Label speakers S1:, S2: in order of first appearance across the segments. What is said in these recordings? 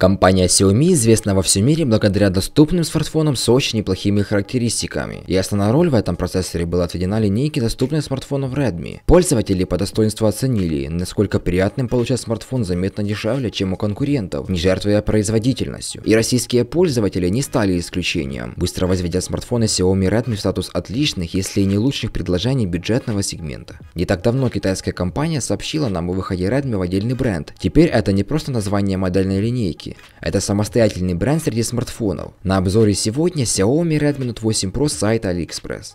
S1: Компания Xiaomi известна во всем мире благодаря доступным смартфонам с очень неплохими характеристиками, и основная роль в этом процессоре была отведена линейке доступных смартфонов Redmi. Пользователи по достоинству оценили, насколько приятным получать смартфон заметно дешевле, чем у конкурентов, не жертвуя производительностью. И российские пользователи не стали исключением, быстро возведя смартфоны Xiaomi Redmi в статус отличных, если и не лучших предложений бюджетного сегмента. Не так давно китайская компания сообщила нам о выходе Redmi в отдельный бренд. Теперь это не просто название модельной линейки, Note. Это самостоятельный бренд среди смартфонов. На обзоре сегодня Xiaomi Redmi Note 8 Pro с сайта AliExpress.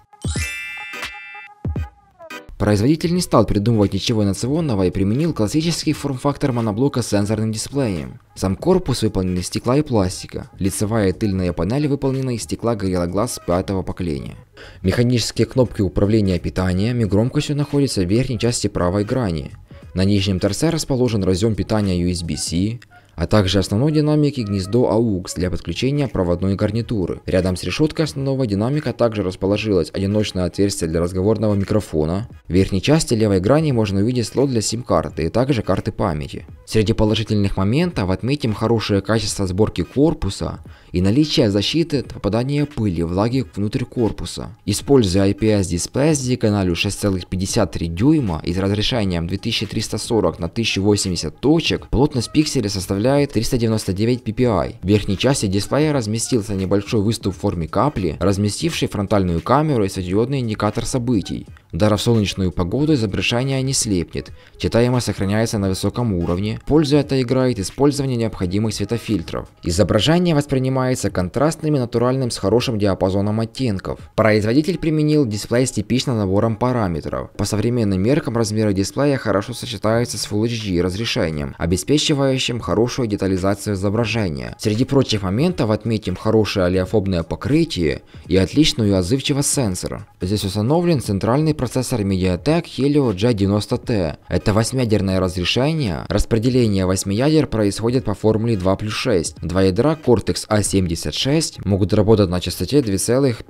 S1: Производитель не стал придумывать ничего инновационного и применил классический форм-фактор моноблока с сенсорным дисплеем. Сам корпус выполнен из стекла и пластика, лицевая и тыльная панели выполнены из стекла Gorilla Glass пятого поколения. Механические кнопки управления питанием и громкостью находятся в верхней части правой грани. На нижнем торце расположен разъем питания USB-C, а также основной динамик и гнездо AUX для подключения проводной гарнитуры. Рядом с решеткой основного динамика также расположилось одиночное отверстие для разговорного микрофона. В верхней части левой грани можно увидеть слот для сим-карты и также карты памяти. Среди положительных моментов отметим хорошее качество сборки корпуса и наличие защиты от попадания пыли и влаги внутрь корпуса. Используя IPS дисплей с диагональю 6,53 дюйма и с разрешением 2340 на 1080 точек, плотность пикселя составляет составляет 399 ppi. В верхней части дисплея разместился небольшой выступ в форме капли, разместивший фронтальную камеру и светодиодный индикатор событий. Ударов солнечную погоду изображение не слепнет, читаемость сохраняется на высоком уровне, пользу это играет использование необходимых светофильтров. Изображение воспринимается контрастным и натуральным с хорошим диапазоном оттенков. Производитель применил дисплей с типичным набором параметров. По современным меркам размеры дисплея хорошо сочетаются с Full HD разрешением, обеспечивающим хорошую детализацию изображения. Среди прочих моментов отметим хорошее олеофобное покрытие и отличную отзывчивость сенсора. Здесь установлен центральный процессор MediaTek Helio G90T. Это восьмиядерное разрешение, распределение восьми ядер происходит по формуле 2 плюс 6. Два ядра Cortex A76 а могут работать на частоте 2,5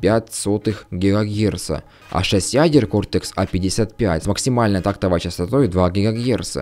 S1: ГГц, а 6 ядер Cortex A55 а с максимальной тактовой частотой 2 ГГц.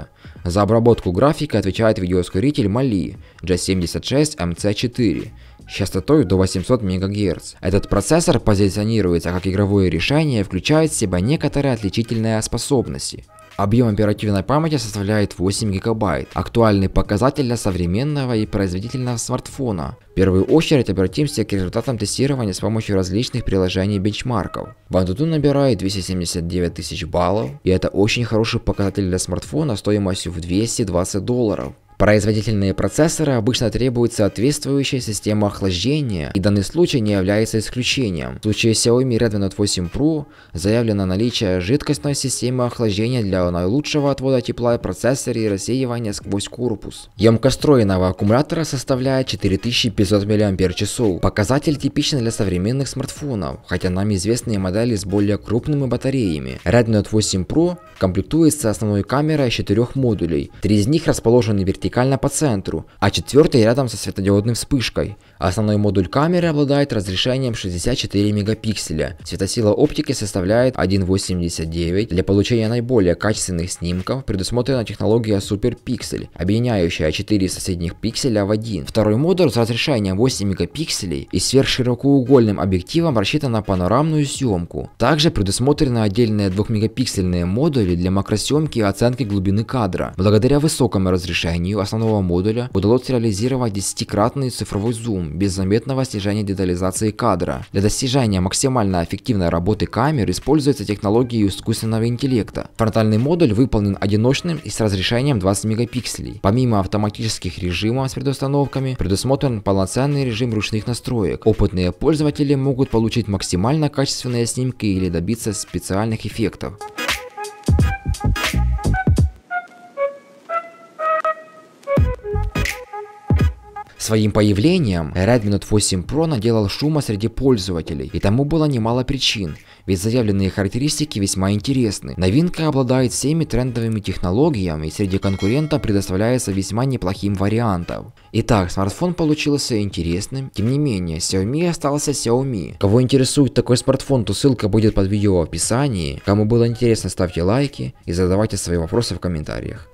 S1: За обработку графика отвечает видеоускоритель Mali G76MC4 с частотой до 800 МГц. Этот процессор позиционируется как игровое решение и включает в себя некоторые отличительные способности. Объем оперативной памяти составляет 8 гигабайт, актуальный показатель для современного и производительного смартфона. В первую очередь обратимся к результатам тестирования с помощью различных приложений бенчмарков. OneTuTu набирает 279 тысяч баллов, и это очень хороший показатель для смартфона стоимостью в 220 долларов. Производительные процессоры обычно требуют соответствующая система охлаждения, и данный случай не является исключением. В случае Xiaomi Redmi Note 8 Pro заявлено наличие жидкостной системы охлаждения для наилучшего отвода тепла в процессоре и рассеивания сквозь корпус. Емкость встроенного аккумулятора составляет 4500 мАч. Показатель типичен для современных смартфонов, хотя нам известны модели с более крупными батареями. Redmi Note 8 Pro комплектуется основной камерой из 4 модулей, три из них расположены вертикально вертикально по центру, а четвертый рядом со светодиодной вспышкой. Основной модуль камеры обладает разрешением 64 мегапикселя. Светосила оптики составляет 1.89. Для получения наиболее качественных снимков предусмотрена технология суперпиксель, объединяющая 4 соседних пикселя в один. Второй модуль с разрешением 8 мегапикселей и сверхширокоугольным объективом рассчитан на панорамную съемку. Также предусмотрены отдельные 2 мегапиксельные модули для макросъемки и оценки глубины кадра. Благодаря высокому разрешению меню основного модуля удалось реализировать 10-кратный цифровой зум без заметного снижения детализации кадра. Для достижения максимально эффективной работы камер используется технология искусственного интеллекта. Фронтальный модуль выполнен одиночным и с разрешением 20 мегапикселей. Помимо автоматических режимов с предустановками, предусмотрен полноценный режим ручных настроек. Опытные пользователи могут получить максимально качественные снимки или добиться специальных эффектов. Своим появлением Redmi Note 8 Pro наделал шума среди пользователей, и тому было немало причин, ведь заявленные характеристики весьма интересны. Новинка обладает всеми трендовыми технологиями и среди конкурентов предоставляется весьма неплохим вариантом. Итак, смартфон получился интересным, тем не менее, Xiaomi остался Xiaomi. Кого интересует такой смартфон, то ссылка будет под видео в описании. Кому было интересно, ставьте лайки и задавайте свои вопросы в комментариях.